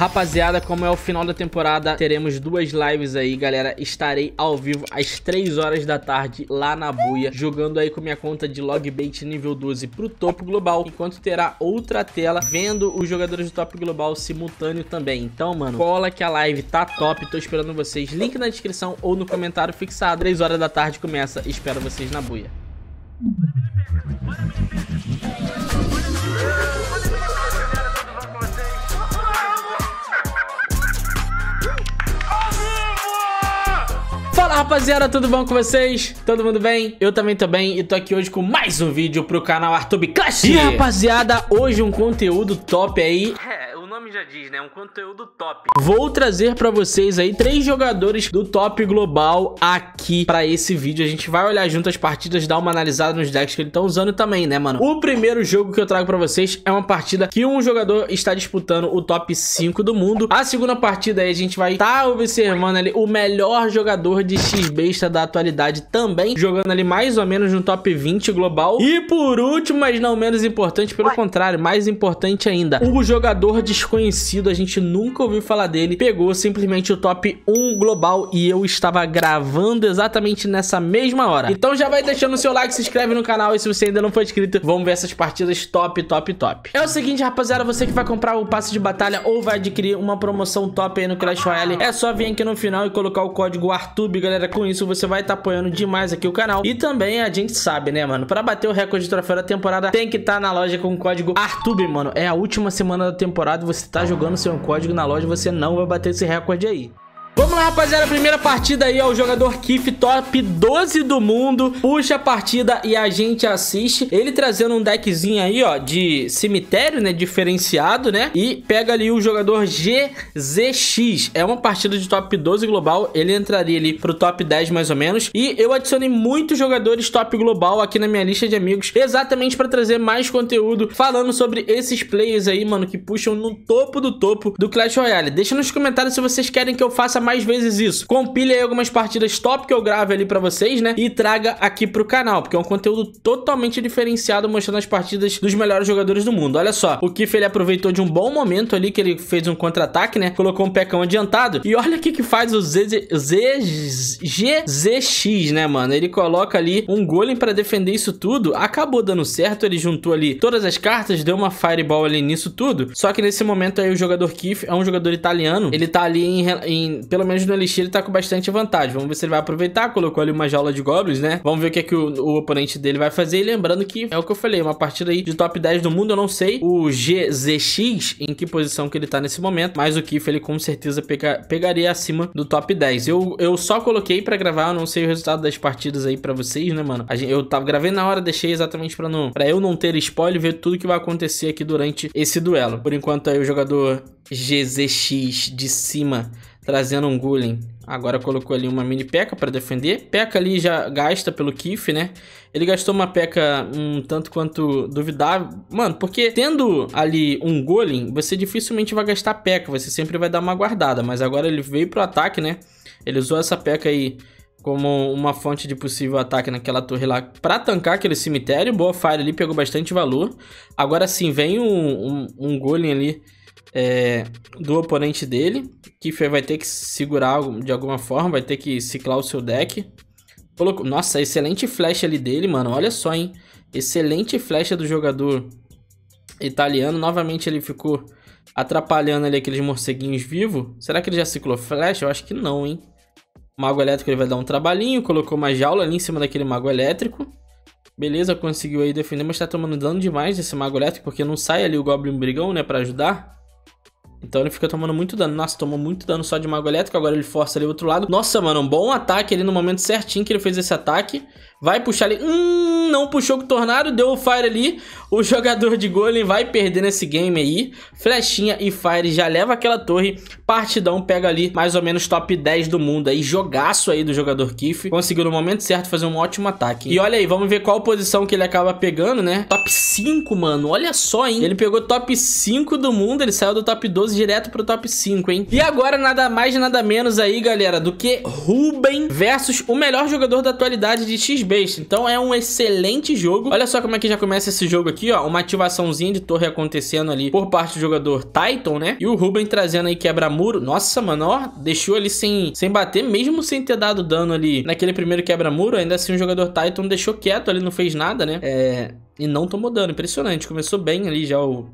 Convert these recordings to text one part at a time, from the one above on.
Rapaziada, como é o final da temporada, teremos duas lives aí, galera. Estarei ao vivo às 3 horas da tarde lá na buia, jogando aí com minha conta de logbait nível 12 pro topo global, enquanto terá outra tela vendo os jogadores do top global simultâneo também. Então, mano, cola que a live tá top, tô esperando vocês. Link na descrição ou no comentário fixado. 3 horas da tarde começa, espero vocês na buia. rapaziada, tudo bom com vocês? Todo mundo bem? Eu também tô bem e tô aqui hoje com mais um vídeo pro canal Artube Clash. E rapaziada, hoje um conteúdo top aí. É já diz, né? Um conteúdo top. Vou trazer para vocês aí três jogadores do top global aqui para esse vídeo. A gente vai olhar junto as partidas, dar uma analisada nos decks que eles estão usando também, né, mano? O primeiro jogo que eu trago para vocês é uma partida que um jogador está disputando o top 5 do mundo. A segunda partida aí a gente vai estar tá observando ali o melhor jogador de X-Besta da atualidade também, jogando ali mais ou menos no top 20 global. E por último, mas não menos importante, pelo contrário, mais importante ainda, o jogador desconhecido desconhecido, a gente nunca ouviu falar dele, pegou simplesmente o top 1 global e eu estava gravando exatamente nessa mesma hora. Então já vai deixando o seu like, se inscreve no canal e se você ainda não for inscrito, vamos ver essas partidas top, top, top. É o seguinte, rapaziada, você que vai comprar o passe de batalha ou vai adquirir uma promoção top aí no Clash Royale, é só vir aqui no final e colocar o código Artube galera. Com isso você vai estar tá apoiando demais aqui o canal. E também a gente sabe, né, mano? Pra bater o recorde de troféu da temporada, tem que estar tá na loja com o código Artube mano. É a última semana da temporada, você está jogando seu código na loja, você não vai bater esse recorde aí. Vamos lá, rapaziada. Primeira partida aí, ó. O jogador Kif, top 12 do mundo. Puxa a partida e a gente assiste. Ele trazendo um deckzinho aí, ó, de cemitério, né? Diferenciado, né? E pega ali o jogador GZX. É uma partida de top 12 global. Ele entraria ali pro top 10, mais ou menos. E eu adicionei muitos jogadores top global aqui na minha lista de amigos. Exatamente pra trazer mais conteúdo falando sobre esses players aí, mano, que puxam no topo do topo do Clash Royale. Deixa nos comentários se vocês querem que eu faça faça mais vezes isso. Compile aí algumas partidas top que eu grave ali para vocês, né? E traga aqui pro canal, porque é um conteúdo totalmente diferenciado mostrando as partidas dos melhores jogadores do mundo. Olha só, o Kiff ele aproveitou de um bom momento ali que ele fez um contra-ataque, né? Colocou um pecão adiantado. E olha o que que faz o ZZX, né, mano? Ele coloca ali um golem para defender isso tudo. Acabou dando certo, ele juntou ali todas as cartas, deu uma fireball ali nisso tudo. Só que nesse momento aí o jogador Kiff é um jogador italiano. Ele tá ali em, em pelo menos no Elixir ele tá com bastante vantagem. Vamos ver se ele vai aproveitar, colocou ali uma jaula de goblins, né? Vamos ver o que é que o, o oponente dele vai fazer. E lembrando que é o que eu falei, uma partida aí de top 10 do mundo, eu não sei o GZX em que posição que ele tá nesse momento, mas o Kiff ele com certeza pega, pegaria acima do top 10. Eu, eu só coloquei pra gravar, eu não sei o resultado das partidas aí pra vocês, né, mano? Gente, eu tava gravei na hora, deixei exatamente pra, não, pra eu não ter spoiler, ver tudo que vai acontecer aqui durante esse duelo. Por enquanto aí o jogador GZX de cima trazendo um Gulen. Agora colocou ali uma mini peca para defender. Peca ali já gasta pelo Kif, né? Ele gastou uma peca um tanto quanto duvidável. Mano, porque tendo ali um Golem, você dificilmente vai gastar peca. Você sempre vai dar uma guardada. Mas agora ele veio pro ataque, né? Ele usou essa peca aí como uma fonte de possível ataque naquela torre lá para tancar aquele cemitério. Boa Fire ali, pegou bastante valor. Agora sim, vem um, um, um Golem ali é, do oponente dele, que vai ter que segurar de alguma forma, vai ter que ciclar o seu deck. Colocou, nossa, excelente flecha ali dele, mano. Olha só, hein? Excelente flecha do jogador italiano. Novamente ele ficou atrapalhando ali aqueles morceguinhos vivos. Será que ele já ciclou flecha? Eu acho que não, hein? Mago elétrico ele vai dar um trabalhinho. Colocou uma jaula ali em cima daquele mago elétrico. Beleza, conseguiu aí defender, mas tá tomando dano demais esse mago elétrico, porque não sai ali o Goblin Brigão, né, pra ajudar. Então ele fica tomando muito dano. Nossa, tomou muito dano só de mago elétrico. Agora ele força ali o outro lado. Nossa, mano, um bom ataque ali no momento certinho que ele fez esse ataque. Vai puxar ali. Hum, não puxou com o Tornado. Deu o Fire ali. O jogador de Golem vai perder nesse game aí. Flechinha e Fire já leva aquela torre. Partidão pega ali mais ou menos top 10 do mundo aí. Jogaço aí do jogador Kif. Conseguiu no momento certo fazer um ótimo ataque. E olha aí, vamos ver qual posição que ele acaba pegando, né? Top 5, mano. Olha só, hein? Ele pegou top 5 do mundo. Ele saiu do top 12 direto pro top 5, hein? E agora nada mais, nada menos aí, galera, do que Ruben versus o melhor jogador da atualidade de XB Based. Então é um excelente jogo. Olha só como é que já começa esse jogo aqui, ó. Uma ativaçãozinha de torre acontecendo ali por parte do jogador Titan, né? E o Ruben trazendo aí quebra-muro. Nossa, mano, ó. Deixou ali sem, sem bater, mesmo sem ter dado dano ali naquele primeiro quebra-muro. Ainda assim o jogador Titan deixou quieto ali, não fez nada, né? É... E não tomou dano. Impressionante. Começou bem ali já o,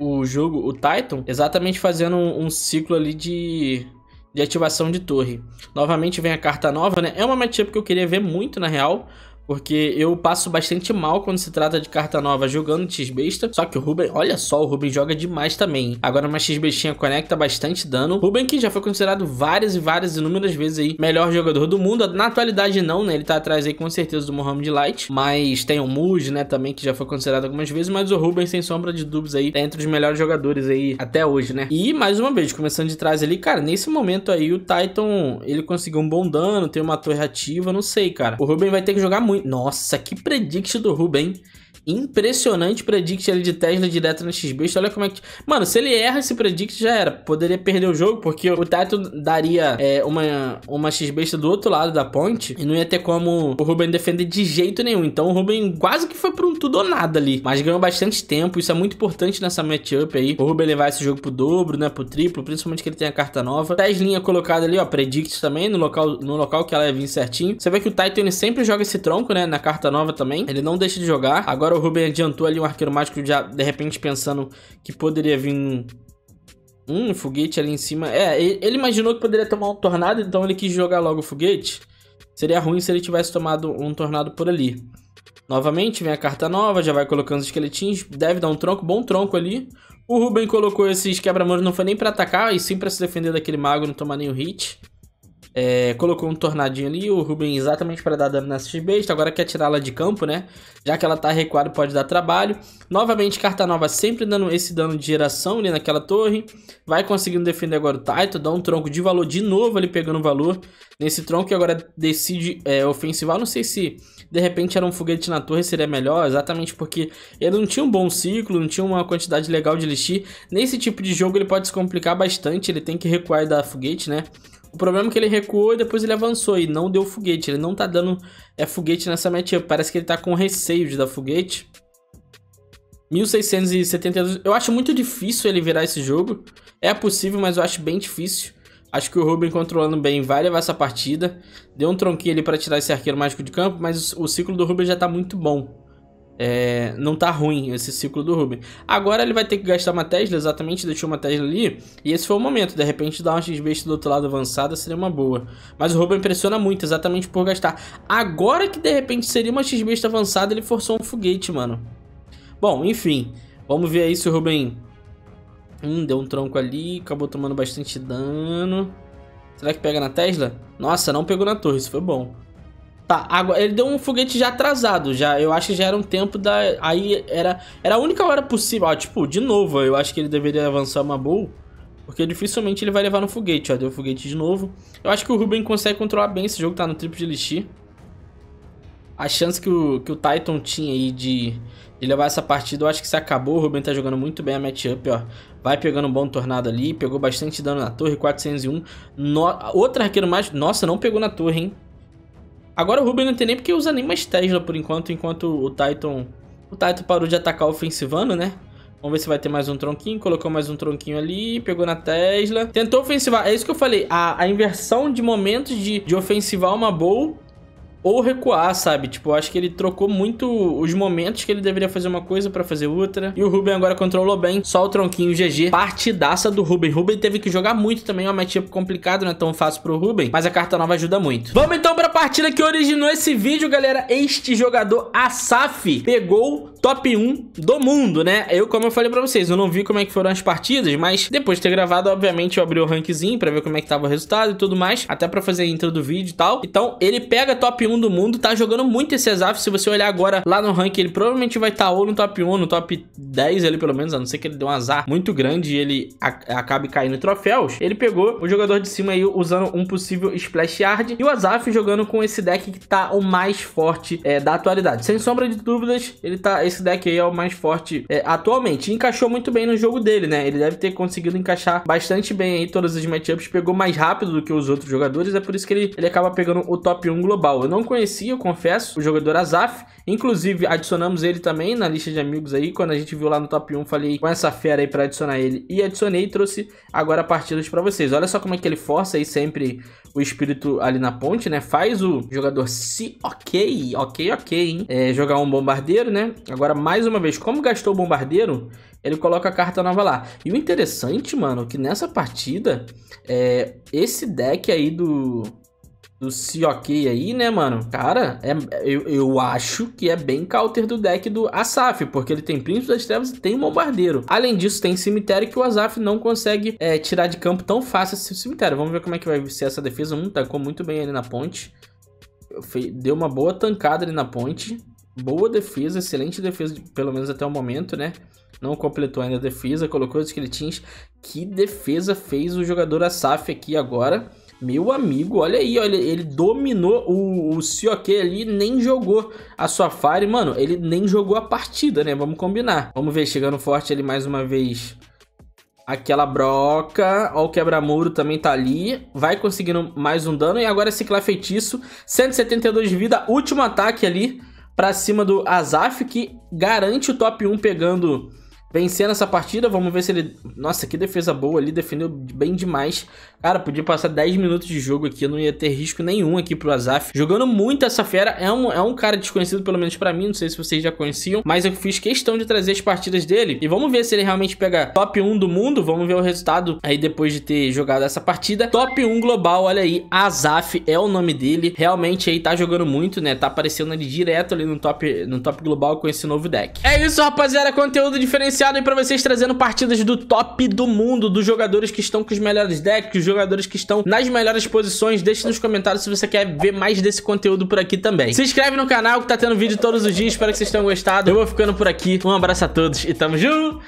o jogo, o Titan, exatamente fazendo um, um, ciclo ali de de ativação de torre. Novamente vem a carta nova, né? É uma matchup que eu queria ver muito, na real, porque eu passo bastante mal quando se trata de carta nova jogando X-Besta. Só que o Ruben, olha só, o Ruben joga demais também. Agora uma X-Bestinha conecta bastante dano. Ruben que já foi considerado várias e várias inúmeras vezes aí melhor jogador do mundo. Na atualidade não, né? Ele tá atrás aí com certeza do Mohamed Light, mas tem o Muj, né, também que já foi considerado algumas vezes, mas o Ruben sem sombra de dúvidas aí tá entre os melhores jogadores aí até hoje, né? E mais uma vez, começando de trás ali, cara, nesse momento aí o Titan, ele conseguiu um bom dano, tem uma torre ativa, não sei, cara. O Ruben vai ter que jogar muito muito. Nossa, que prediction do Ruben, hein? impressionante predict ali de Tesla direto x XBest. Olha como é que. Mano, se ele erra esse predict, já era. Poderia perder o jogo, porque o Titan daria é, uma, uma XBest do outro lado da ponte e não ia ter como o Ruben defender de jeito nenhum. Então o Ruben quase que foi pra um tudo ou nada ali. Mas ganhou bastante tempo. Isso é muito importante nessa matchup aí. O Ruben levar esse jogo pro dobro, né? Pro triplo, principalmente que ele tem a carta nova. Teslinha colocada ali, ó. Predict também no local, no local que ela ia vir certinho. Você vê que o Titan ele sempre joga esse tronco, né? Na carta nova também. Ele não deixa de jogar. Agora o o Ruben adiantou ali um arqueiro mágico, já de repente pensando que poderia vir um, um foguete ali em cima. É, ele imaginou que poderia tomar um tornado, então ele quis jogar logo o foguete. Seria ruim se ele tivesse tomado um tornado por ali. Novamente, vem a carta nova, já vai colocando os esqueletinhos, deve dar um tronco, bom tronco ali. O Ruben colocou esses quebra-muros, não foi nem para atacar, e sim para se defender daquele mago, não tomar nenhum hit. É, colocou um tornadinho ali, o Ruben exatamente para dar dano nessa X-Besta, agora quer tirá-la de campo, né? Já que ela tá recuada, pode dar trabalho. Novamente, carta nova sempre dando esse dano de geração ali naquela torre. Vai conseguindo defender agora o Taito, dá um tronco de valor de novo ali pegando valor nesse tronco e agora decide é, ofensivar. Eu não sei se de repente era um foguete na torre seria melhor, exatamente porque ele não tinha um bom ciclo, não tinha uma quantidade legal de elixir. Nesse tipo de jogo ele pode se complicar bastante, ele tem que recuar e dar foguete, né? O problema é que ele recuou e depois ele avançou e não deu foguete. Ele não tá dando é, foguete nessa matchup. Parece que ele tá com receio de dar foguete. 1672. Eu acho muito difícil ele virar esse jogo. É possível, mas eu acho bem difícil. Acho que o Ruben controlando bem vai levar essa partida. Deu um tronquinho ali para tirar esse arqueiro mágico de campo, mas o ciclo do Ruben já tá muito bom. É, não tá ruim esse ciclo do Ruben. Agora ele vai ter que gastar uma Tesla, exatamente, deixou uma Tesla ali. E esse foi o momento. De repente, dar uma X-Base do outro lado avançada seria uma boa. Mas o Ruben impressiona muito, exatamente por gastar. Agora que de repente seria uma X-Base avançada, ele forçou um foguete, mano. Bom, enfim. Vamos ver aí se o Ruben. Hum, deu um tronco ali, acabou tomando bastante dano. Será que pega na Tesla? Nossa, não pegou na torre, isso foi bom. Tá, agora, ele deu um foguete já atrasado, já. Eu acho que já era um tempo da. Aí era. Era a única hora possível. Ó, tipo, de novo, eu acho que ele deveria avançar uma boa. Porque dificilmente ele vai levar no foguete, ó. Deu foguete de novo. Eu acho que o Ruben consegue controlar bem esse jogo, tá no triplo de lixir. A chance que o, que o Titan tinha aí de, de levar essa partida, eu acho que se acabou. O Ruben tá jogando muito bem a matchup, ó. Vai pegando um bom tornado ali. Pegou bastante dano na torre, 401. No, outro arqueiro mais... Nossa, não pegou na torre, hein. Agora o Ruben não tem nem porque usa nem mais Tesla por enquanto, enquanto o Titan... O Titan parou de atacar o ofensivando, né? Vamos ver se vai ter mais um tronquinho. Colocou mais um tronquinho ali, pegou na Tesla. Tentou ofensivar. É isso que eu falei. A, a inversão de momentos de, de ofensivar uma boa ou recuar, sabe? Tipo, acho que ele trocou muito os momentos que ele deveria fazer uma coisa para fazer outra. E o Ruben agora controlou bem, só o tronquinho GG. Partidaça do Ruben. Ruben teve que jogar muito também, é um matchup complicado, não é tão fácil pro Ruben, mas a carta nova ajuda muito. Vamos então pra partida que originou esse vídeo, galera. Este jogador, Asaf, pegou top 1 do mundo, né? Eu, como eu falei pra vocês, eu não vi como é que foram as partidas, mas depois de ter gravado, obviamente, eu abri o rankzinho pra ver como é que tava o resultado e tudo mais, até pra fazer a intro do vídeo e tal. Então, ele pega top 1 um do mundo, tá jogando muito esse Azaf Se você olhar agora lá no ranking, ele provavelmente vai estar tá ou no top 1, no top 10 ali pelo menos, a não ser que ele dê um azar muito grande e ele acabe caindo em troféus. Ele pegou o jogador de cima aí usando um possível Splash Yard e o Azaf jogando com esse deck que tá o mais forte é, da atualidade. Sem sombra de dúvidas, ele tá, esse deck aí é o mais forte é, atualmente. E encaixou muito bem no jogo dele, né? Ele deve ter conseguido encaixar bastante bem aí todas as matchups, pegou mais rápido do que os outros jogadores, é por isso que ele, ele acaba pegando o top 1 global. Eu não não conhecia, eu confesso, o jogador Azaf. Inclusive, adicionamos ele também na lista de amigos aí. Quando a gente viu lá no top 1, falei com essa fera aí pra adicionar ele. E adicionei e trouxe agora partidas para vocês. Olha só como é que ele força aí sempre o espírito ali na ponte, né? Faz o jogador se ok, ok, ok, hein? É, jogar um bombardeiro, né? Agora, mais uma vez, como gastou o bombardeiro, ele coloca a carta nova lá. E o interessante, mano, que nessa partida, é, esse deck aí do, do Siok aí, né, mano? Cara, é, eu, eu acho que é bem counter do deck do Asaf, porque ele tem Príncipe das Trevas e tem um Bombardeiro. Além disso, tem Cemitério que o Asaf não consegue é, tirar de campo tão fácil esse assim Cemitério. Vamos ver como é que vai ser essa defesa. Um tancou muito bem ali na ponte. Deu uma boa tancada ali na ponte. Boa defesa, excelente defesa, pelo menos até o momento, né? Não completou ainda a defesa, colocou os esqueletinhos. Que defesa fez o jogador Asaf aqui agora? Meu amigo, olha aí, olha, ele dominou o, o Sioke ali, nem jogou a sua Fire. Mano, ele nem jogou a partida, né? Vamos combinar. Vamos ver, chegando forte ele mais uma vez. Aquela broca, ó o quebra-muro também tá ali. Vai conseguindo mais um dano e agora ciclar feitiço. 172 de vida, último ataque ali pra cima do Azaf, que garante o top 1 pegando vencendo essa partida. Vamos ver se ele. Nossa, que defesa boa ali, defendeu bem demais. Cara, podia passar 10 minutos de jogo aqui, não ia ter risco nenhum aqui pro Azaf. Jogando muito essa fera, é um, é um cara desconhecido, pelo menos pra mim, não sei se vocês já conheciam, mas eu fiz questão de trazer as partidas dele. E vamos ver se ele realmente pega top 1 do mundo, vamos ver o resultado aí depois de ter jogado essa partida. Top 1 global, olha aí, Azaf é o nome dele, realmente aí tá jogando muito, né, tá aparecendo ali direto ali no top, no top global com esse novo deck. É isso, rapaziada, conteúdo diferenciado diferenciado aí pra vocês trazendo partidas do top do mundo, dos jogadores que estão com os melhores decks, os jogadores que estão nas melhores posições. Deixe nos comentários se você quer ver mais desse conteúdo por aqui também. Se inscreve no canal que tá tendo vídeo todos os dias. Espero que vocês tenham gostado. Eu vou ficando por aqui. Um abraço a todos e tamo junto!